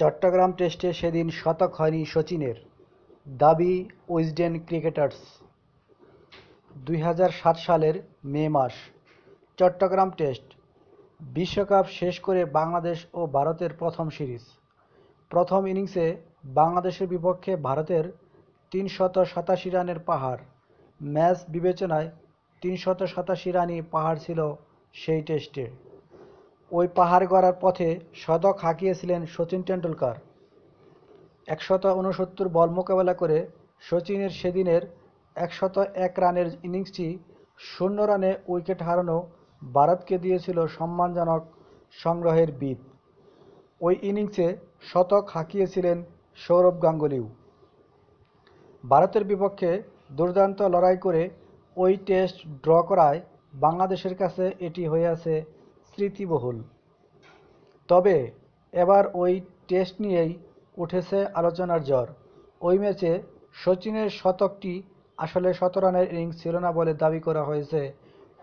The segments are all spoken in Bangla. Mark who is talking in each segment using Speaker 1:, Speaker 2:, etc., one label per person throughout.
Speaker 1: চট্টগ্রাম টেস্টে সেদিন শতক হয়নি সচিনের দাবি উইজডেন ক্রিকেটার্স দুই সালের মে মাস চট্টগ্রাম টেস্ট বিশ্বকাপ শেষ করে বাংলাদেশ ও ভারতের প্রথম সিরিজ প্রথম ইনিংসে বাংলাদেশের বিপক্ষে ভারতের তিনশত সাতাশি রানের পাহাড় ম্যাচ বিবেচনায় তিনশত সাতাশি রানই পাহাড় ছিল সেই টেস্টে ওই পাহাড় গড়ার পথে শতক হাঁকিয়েছিলেন শচীন টেন্ডুলকার একশত ঊনসত্তর বল মোকাবেলা করে শচীনের সেদিনের একশত এক রানের ইনিংসটি শূন্য রানে উইকেট হারানো ভারতকে দিয়েছিল সম্মানজনক সংগ্রহের বিদ ওই ইনিংসে শতক হাঁকিয়েছিলেন সৌরভ গাঙ্গুলিও ভারতের বিপক্ষে দুর্দান্ত লড়াই করে ওই টেস্ট ড্র করায় বাংলাদেশের কাছে এটি হয়ে আছে স্মৃতিবহুল তবে এবার ওই টেস্ট নিয়েই উঠেছে আলোচনার জ্বর ওই ম্যাচে সচিনের শতকটি আসলে শত রানের ইনিংস ছিল না বলে দাবি করা হয়েছে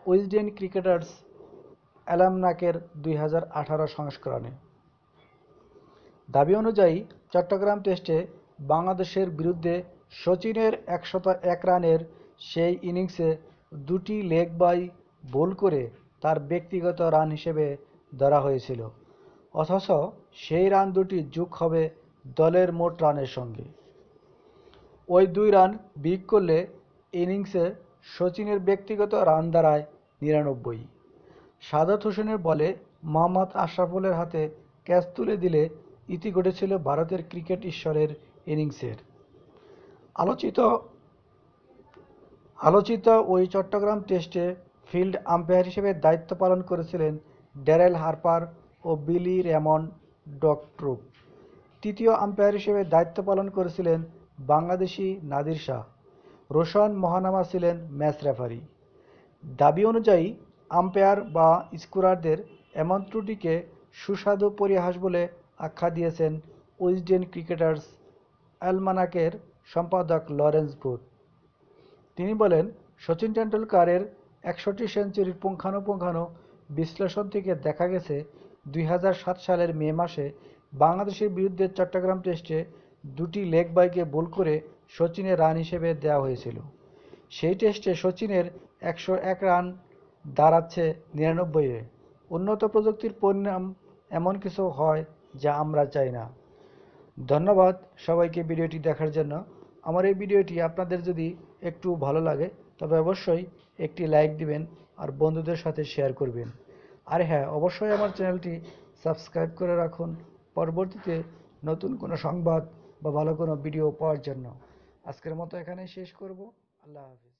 Speaker 1: উইজডেন ক্রিকেটার্স অ্যালামনাকের দুই হাজার সংস্করণে দাবি অনুযায়ী চট্টগ্রাম টেস্টে বাংলাদেশের বিরুদ্ধে সচিনের একশত এক রানের সেই ইনিংসে দুটি লেগ বাই বোল করে তার ব্যক্তিগত রান হিসেবে ধরা হয়েছিল অথচ সেই রান দুটি যোগ হবে দলের মোট রানের সঙ্গে ওই দুই রান বিগ করলে ইনিংসে সচিনের ব্যক্তিগত রান দাঁড়ায় নিরানব্বই সাদাত হোসেনের বলে মোহাম্মদ আশরাফুলের হাতে ক্যাচ তুলে দিলে ইতি ঘটেছিল ভারতের ক্রিকেট ঈশ্বরের ইনিংসের আলোচিত আলোচিত ওই চট্টগ্রাম টেস্টে ফিল্ড আম্পায়ার হিসেবে দায়িত্ব পালন করেছিলেন ড্যারেল হার্পার ও বিলি রেমন ডকট্রুপ তৃতীয় আম্পায়ার হিসেবে দায়িত্ব পালন করেছিলেন বাংলাদেশি নাদির শাহ রোশন মহানামা ছিলেন ম্যাচ রেফারি দাবি অনুযায়ী আম্পায়ার বা স্কোরারদের এমন ত্রুটিকে সুস্বাদু পরিহাস বলে আখ্যা দিয়েছেন উইজডেন ক্রিকেটার্স অ্যালমানাকের সম্পাদক লরেন্স বুথ তিনি বলেন সচিন টেন্ডুলকারের একষট্টি সেঞ্চুরির পুঙ্খানুপুঙ্খানু বিশ্লেষণ থেকে দেখা গেছে 2007 সালের মে মাসে বাংলাদেশের বিরুদ্ধে চট্টগ্রাম টেস্টে দুটি লেগ বাইকে ভুল করে সচিনের রান হিসেবে দেয়া হয়েছিল সেই টেস্টে সচিনের 101 রান দাঁড়াচ্ছে 99 এ উন্নত প্রযুক্তির পরিণাম এমন কিছু হয় যা আমরা চাই না ধন্যবাদ সবাইকে ভিডিওটি দেখার জন্য আমার এই ভিডিওটি আপনাদের যদি একটু ভালো লাগে তবে অবশ্যই একটি লাইক দিবেন আর বন্ধুদের সাথে শেয়ার করবেন আর হ্যাঁ অবশ্যই আমার চ্যানেলটি সাবস্ক্রাইব করে রাখুন পরবর্তীতে নতুন কোনো সংবাদ বা ভালো কোনো ভিডিও পাওয়ার জন্য আজকের মতো এখানেই শেষ করব আল্লাহ হাফিজ